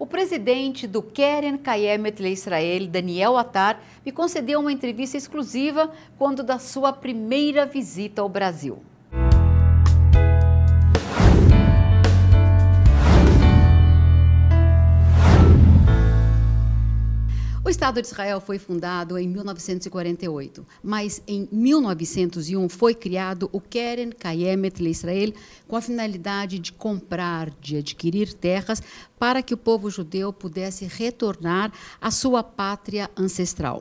O presidente do Keren Kayemet Israel, Daniel Attar, me concedeu uma entrevista exclusiva quando da sua primeira visita ao Brasil. O Estado de Israel foi fundado em 1948, mas em 1901 foi criado o Keren Kayemet Israel com a finalidade de comprar, de adquirir terras para que o povo judeu pudesse retornar à sua pátria ancestral.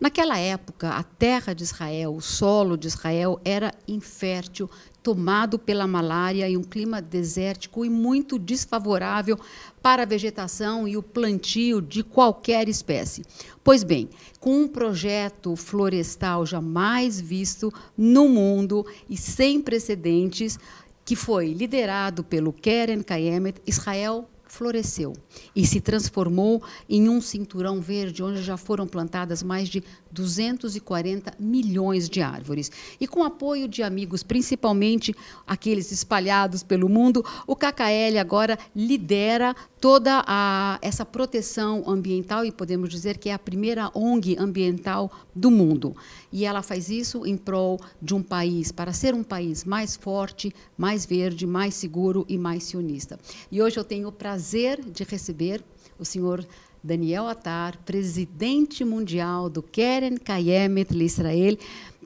Naquela época, a terra de Israel, o solo de Israel era infértil, tomado pela malária e um clima desértico e muito desfavorável para a vegetação e o plantio de qualquer espécie. Pois bem, com um projeto florestal jamais visto no mundo e sem precedentes, que foi liderado pelo Keren Kayemet, Israel floresceu e se transformou em um cinturão verde onde já foram plantadas mais de 240 milhões de árvores. E com apoio de amigos, principalmente aqueles espalhados pelo mundo, o KKL agora lidera toda a, essa proteção ambiental e podemos dizer que é a primeira ONG ambiental do mundo. E ela faz isso em prol de um país, para ser um país mais forte, mais verde, mais seguro e mais sionista. E hoje eu tenho o prazer prazer de receber o senhor Daniel Attar, presidente mundial do Keren Kayemet Israel,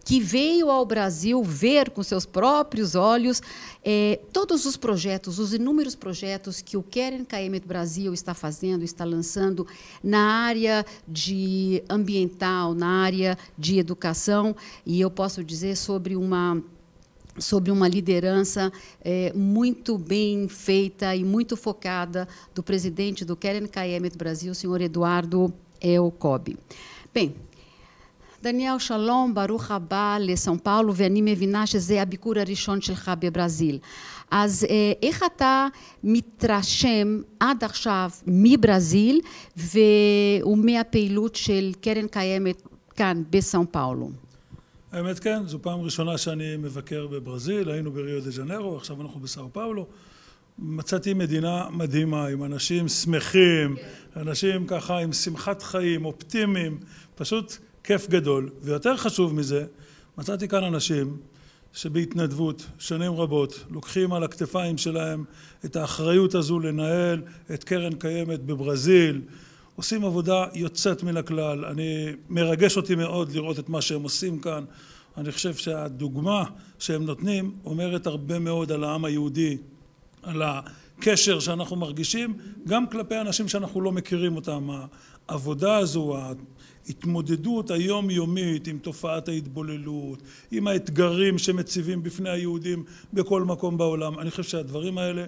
que veio ao Brasil ver com seus próprios olhos eh, todos os projetos, os inúmeros projetos que o Keren Kayemet Brasil está fazendo, está lançando na área de ambiental, na área de educação, e eu posso dizer sobre uma sob uma liderança é, muito bem feita e muito focada do presidente do KLKM do Brasil, o senhor Eduardo Elcobi. Bem, Daniel Shalom, Baruch Rabá, Le São Paulo, Venime Vinash, Ze Abikura Rishon Shel Rabbe Brasil. אז איך אתה מתרשם עד עכשיו מברזיל ומהפעילות של קרן קיימת כאן São פאולו? האמת כן, זו פעם ראשונה שאני מבקר בברזיל, היינו בריו דה ז'נרו, עכשיו אנחנו בסאו פאולו. מצאתי מדינה מדהימה, עם אנשים שמחים, כן. אנשים ככה עם שמחת חיים, אופטימיים, פשוט כיף גדול. ויותר חשוב מזה, מצאתי כאן אנשים שבהתנדבות שנים רבות לוקחים על הכתפיים שלהם את האחריות הזו לנהל את קרן קיימת בברזיל, עושים עבודה יוצאת מן הכלל. אני, מרגש אותי מאוד לראות את מה שהם עושים כאן. אני חושב שהדוגמה שהם נותנים אומרת הרבה מאוד על העם היהודי, על הקשר שאנחנו מרגישים, גם כלפי אנשים שאנחנו לא מכירים אותם. העבודה הזו, ההתמודדות היומיומית עם תופעת ההתבוללות, עם האתגרים שמציבים בפני היהודים בכל מקום בעולם. אני חושב שהדברים האלה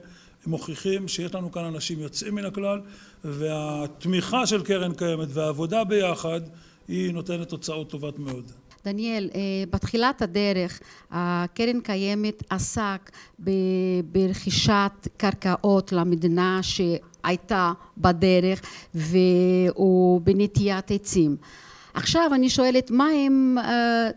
מוכיחים שיש לנו כאן אנשים יוצאים מן הכלל, והתמיכה של קרן קיימת והעבודה ביחד היא נותנת תוצאות טובות מאוד. דניאל, אה, בתחילת הדרך הקרן קיימת עסק ברכישת קרקעות למדינה ש... הייתה בדרך והוא בנטיית עצים. עכשיו אני שואלת, מה הם uh,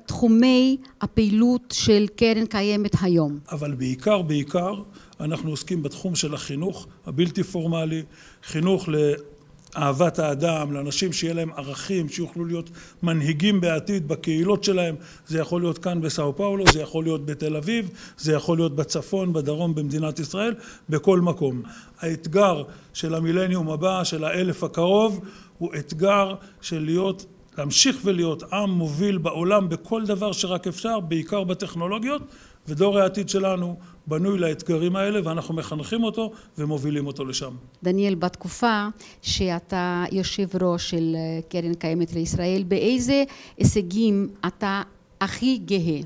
תחומי הפעילות של קרן קיימת היום? אבל בעיקר, בעיקר, אנחנו עוסקים בתחום של החינוך הבלתי פורמלי, חינוך ל... אהבת האדם, לאנשים שיהיה להם ערכים, שיוכלו להיות מנהיגים בעתיד בקהילות שלהם, זה יכול להיות כאן בסאו פאולו, זה יכול להיות בתל אביב, זה יכול להיות בצפון, בדרום, במדינת ישראל, בכל מקום. האתגר של המילניום הבא, של האלף הקרוב, הוא אתגר של להיות להמשיך ולהיות עם מוביל בעולם בכל דבר שרק אפשר, בעיקר בטכנולוגיות, ודור העתיד שלנו בנוי לאתגרים האלה ואנחנו מחנכים אותו ומובילים אותו לשם. דניאל, בתקופה שאתה יושב ראש של אה, קרן קיימת לישראל, באיזה הישגים אתה הכי גאה?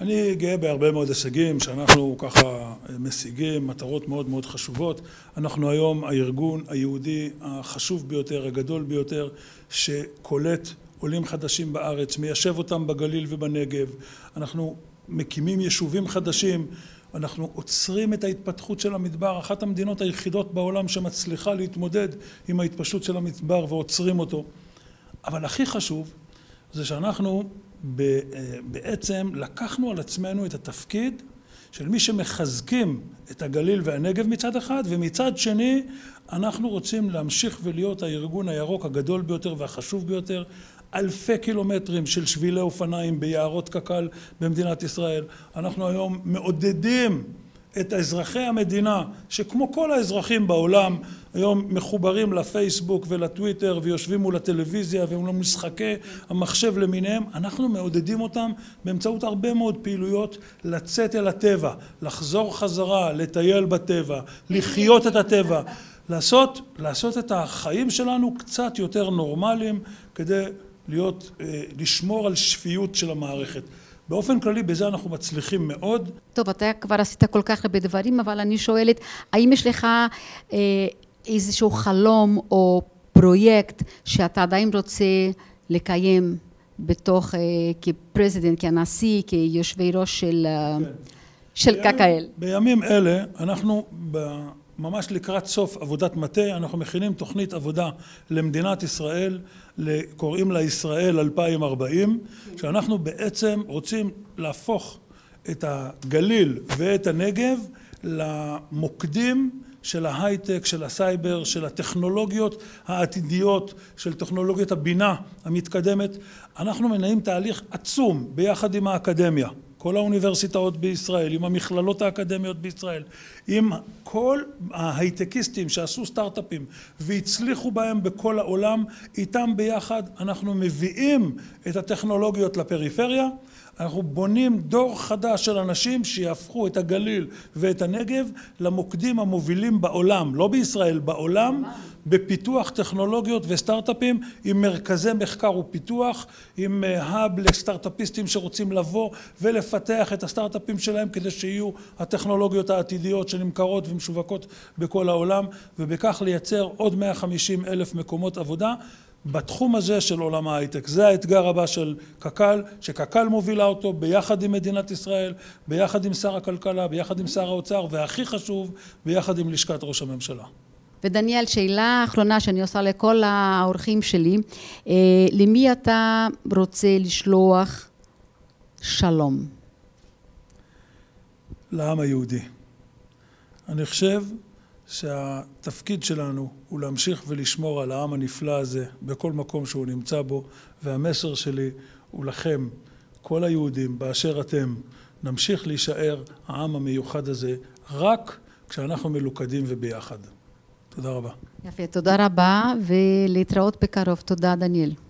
אני גאה בהרבה מאוד הישגים שאנחנו ככה אה, משיגים, מטרות מאוד מאוד חשובות. אנחנו היום הארגון היהודי החשוב ביותר, הגדול ביותר, שקולט עולים חדשים בארץ, מיישב אותם בגליל ובנגב. אנחנו מקימים יישובים חדשים, אנחנו עוצרים את ההתפתחות של המדבר, אחת המדינות היחידות בעולם שמצליחה להתמודד עם ההתפשטות של המדבר ועוצרים אותו. אבל הכי חשוב זה שאנחנו אה, בעצם לקחנו על עצמנו את התפקיד של מי שמחזקים את הגליל והנגב מצד אחד, ומצד שני אנחנו רוצים להמשיך ולהיות הארגון הירוק הגדול ביותר והחשוב ביותר, אלפי קילומטרים של שבילי אופניים ביערות קק"ל במדינת ישראל. אנחנו היום מעודדים את אזרחי המדינה, שכמו כל האזרחים בעולם, היום מחוברים לפייסבוק ולטוויטר ויושבים מול הטלוויזיה ומול לא משחקי המחשב למיניהם, אנחנו מעודדים אותם באמצעות הרבה מאוד פעילויות לצאת אל הטבע, לחזור חזרה, לטייל בטבע, לחיות את הטבע, לעשות, לעשות את החיים שלנו קצת יותר נורמליים כדי להיות, אה, לשמור על שפיות של המערכת. באופן כללי בזה אנחנו מצליחים מאוד. טוב, אתה כבר עשית כל כך הרבה דברים, אבל אני שואלת, האם יש לך אה, איזשהו חלום או פרויקט שאתה עדיין רוצה לקיים בתוך, אה, כפרזידנט, כנשיא, כיושבי ראש של, כן. של בימים, קק"ל? בימים אלה אנחנו ב, ממש לקראת סוף עבודת מטה, אנחנו מכינים תוכנית עבודה למדינת ישראל, קוראים לה ישראל 2040, שאנחנו בעצם רוצים להפוך את הגליל ואת הנגב למוקדים של ההייטק, של הסייבר, של הטכנולוגיות העתידיות, של טכנולוגיות הבינה המתקדמת. אנחנו מנהים תהליך עצום ביחד עם האקדמיה. כל האוניברסיטאות בישראל, עם המכללות האקדמיות בישראל, עם כל ההייטקיסטים שעשו סטארט-אפים והצליחו בהם בכל העולם, איתם ביחד אנחנו מביאים את הטכנולוגיות לפריפריה, אנחנו בונים דור חדש של אנשים שיהפכו את הגליל ואת הנגב למוקדים המובילים בעולם, לא בישראל, בעולם, בפיתוח טכנולוגיות וסטארט-אפים עם מרכזי מחקר ופיתוח, עם אה, האב לסטארט-אפיסטים שרוצים לבוא ולפתח את הסטארט-אפים שלהם כדי שיהיו הטכנולוגיות העתידיות שנמכרות ומשווקות בכל העולם ובכך לייצר עוד 150 אלף מקומות עבודה בתחום הזה של עולם ההייטק. זה האתגר הבא של קק"ל, שקק"ל מובילה אותו ביחד עם מדינת ישראל, ביחד עם שר הכלכלה, ביחד עם שר האוצר, והכי חשוב, ביחד עם לשכת ראש הממשלה. ודניאל, שאלה אחרונה שאני עושה לכל האורחים שלי, אה, למי אתה רוצה לשלוח שלום? לעם היהודי. אני חושב שהתפקיד שלנו הוא להמשיך ולשמור על העם הנפלא הזה בכל מקום שהוא נמצא בו, והמסר שלי הוא לכם, כל היהודים באשר אתם, נמשיך להישאר העם המיוחד הזה רק כשאנחנו מלוכדים וביחד. תודה רבה. יפה, תודה רבה, ולהתראות בקרוב. תודה, דניאל.